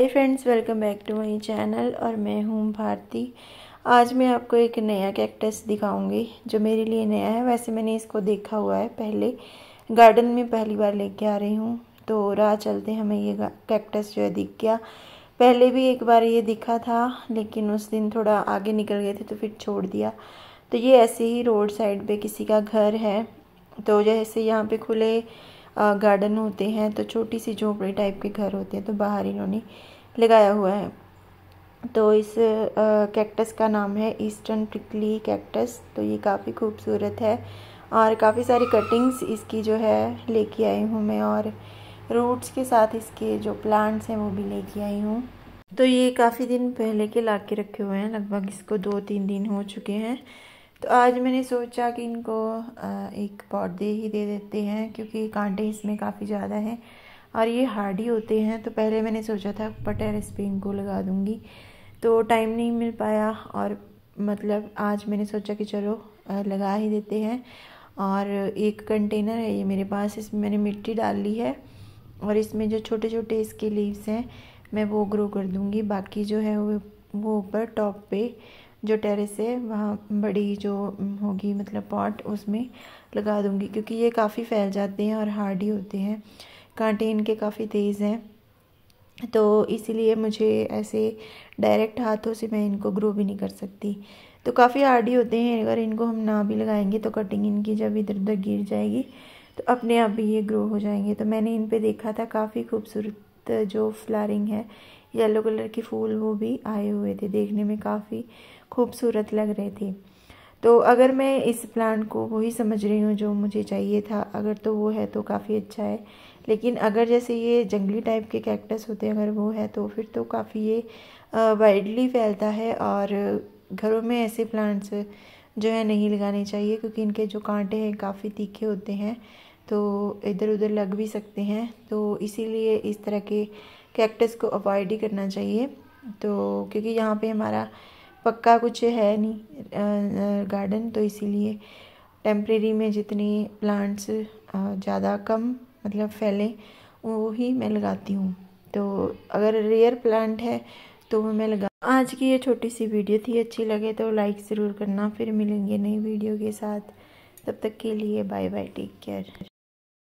hey friends welcome back to my channel और मैं हूँ भारती आज मैं आपको एक नया कैक्टस दिखाऊंगी जो मेरे लिए नया है वैसे मैंने इसको देखा हुआ है पहले गार्डन में पहली बार लेके आ रही हूँ तो राह चलते हमें ये कैक्टस जो है दिख गया पहले भी एक बार ये दिखा था लेकिन उस दिन थोड़ा आगे निकल गए थे तो फिर छोड़ दिया तो ये ऐसे ही रोड साइड पर किसी का घर है तो जैसे यहाँ पर खुले गार्डन होते हैं तो छोटी सी झोपड़ी टाइप के घर होते हैं तो बाहर इन्होंने लगाया हुआ है तो इस कैक्टस का नाम है ईस्टर्न टिकली कैक्टस तो ये काफ़ी खूबसूरत है और काफ़ी सारी कटिंग्स इसकी जो है लेके आई हूँ मैं और रूट्स के साथ इसके जो प्लांट्स हैं वो भी लेके आई हूँ तो ये काफ़ी दिन पहले के ला के रखे हुए हैं लगभग इसको दो तीन दिन हो चुके हैं तो आज मैंने सोचा कि इनको एक पौधे ही दे देते हैं क्योंकि कांटे इसमें काफ़ी ज़्यादा हैं और ये हार्डी होते हैं तो पहले मैंने सोचा था पटेर इस इनको लगा दूँगी तो टाइम नहीं मिल पाया और मतलब आज मैंने सोचा कि चलो लगा ही देते हैं और एक कंटेनर है ये मेरे पास इसमें मैंने मिट्टी डाल ली है और इसमें जो छोटे छोटे इसके लीव्स हैं मैं वो ग्रो कर दूँगी बाकी जो है वो वो ऊपर टॉप पे जो टेरेस है वहाँ बड़ी जो होगी मतलब पॉट उसमें लगा दूँगी क्योंकि ये काफ़ी फैल जाते हैं और हार्डी होते हैं कांटे इनके काफ़ी तेज़ हैं तो इसीलिए मुझे ऐसे डायरेक्ट हाथों से मैं इनको ग्रो भी नहीं कर सकती तो काफ़ी हार्डी होते हैं अगर इनको हम ना भी लगाएंगे तो कटिंग इनकी जब इधर उधर गिर जाएगी तो अपने आप भी ये ग्रो हो जाएंगे तो मैंने इन पर देखा था काफ़ी खूबसूरत जो फ्लारिंग है येलो कलर के फूल वो भी आए हुए थे देखने में काफ़ी खूबसूरत लग रहे थे तो अगर मैं इस प्लांट को वही समझ रही हूँ जो मुझे चाहिए था अगर तो वो है तो काफ़ी अच्छा है लेकिन अगर जैसे ये जंगली टाइप के कैक्टस होते हैं अगर वो है तो फिर तो काफ़ी ये वाइडली फैलता है और घरों में ऐसे प्लांट्स जो है नहीं लगाने चाहिए क्योंकि इनके जो कांटे हैं काफ़ी तीखे होते हैं तो इधर उधर लग भी सकते हैं तो इसीलिए इस तरह के कैक्टस को अवॉइड ही करना चाहिए तो क्योंकि यहाँ पे हमारा पक्का कुछ है नहीं गार्डन तो इसीलिए टेम्प्रेरी में जितने प्लांट्स ज़्यादा कम मतलब फैलें वो ही मैं लगाती हूँ तो अगर रेयर प्लांट है तो वो मैं लगा आज की ये छोटी सी वीडियो थी अच्छी लगे तो लाइक ज़रूर करना फिर मिलेंगे नई वीडियो के साथ तब तक के लिए बाय बाय टेक केयर